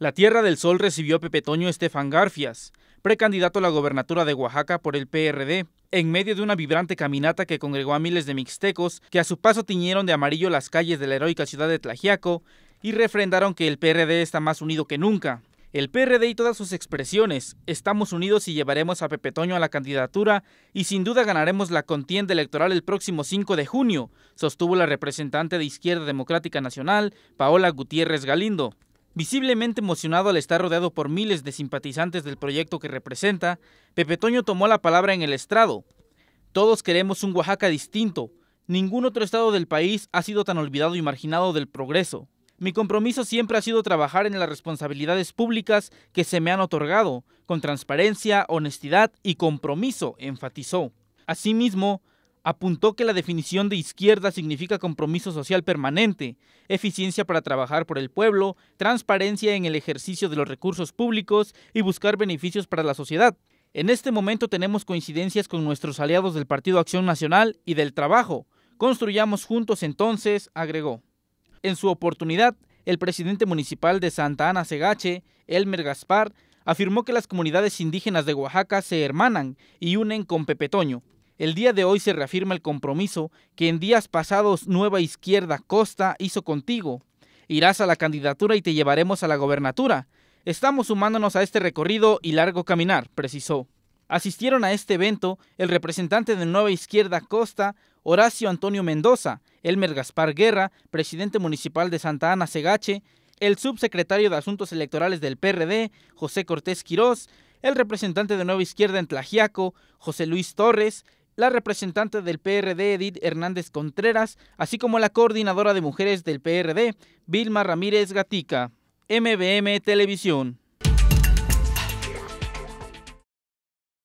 La Tierra del Sol recibió a Pepe Toño Estefan Garfias, precandidato a la gobernatura de Oaxaca por el PRD, en medio de una vibrante caminata que congregó a miles de mixtecos que a su paso tiñeron de amarillo las calles de la heroica ciudad de Tlajiaco y refrendaron que el PRD está más unido que nunca. El PRD y todas sus expresiones, estamos unidos y llevaremos a Pepe Toño a la candidatura y sin duda ganaremos la contienda electoral el próximo 5 de junio, sostuvo la representante de Izquierda Democrática Nacional, Paola Gutiérrez Galindo. Visiblemente emocionado al estar rodeado por miles de simpatizantes del proyecto que representa, Pepe Toño tomó la palabra en el estrado. Todos queremos un Oaxaca distinto. Ningún otro estado del país ha sido tan olvidado y marginado del progreso. Mi compromiso siempre ha sido trabajar en las responsabilidades públicas que se me han otorgado, con transparencia, honestidad y compromiso, enfatizó. Asimismo, apuntó que la definición de izquierda significa compromiso social permanente, eficiencia para trabajar por el pueblo, transparencia en el ejercicio de los recursos públicos y buscar beneficios para la sociedad. En este momento tenemos coincidencias con nuestros aliados del Partido Acción Nacional y del Trabajo. Construyamos juntos entonces, agregó. En su oportunidad, el presidente municipal de Santa Ana Segache, Elmer Gaspar, afirmó que las comunidades indígenas de Oaxaca se hermanan y unen con Pepetoño, el día de hoy se reafirma el compromiso que en días pasados Nueva Izquierda Costa hizo contigo. Irás a la candidatura y te llevaremos a la gobernatura. Estamos sumándonos a este recorrido y largo caminar, precisó. Asistieron a este evento el representante de Nueva Izquierda Costa, Horacio Antonio Mendoza, Elmer Gaspar Guerra, presidente municipal de Santa Ana Segache, el subsecretario de Asuntos Electorales del PRD, José Cortés Quirós, el representante de Nueva Izquierda en Tlajiaco, José Luis Torres, la representante del PRD Edith Hernández Contreras, así como la coordinadora de mujeres del PRD, Vilma Ramírez Gatica. MBM Televisión.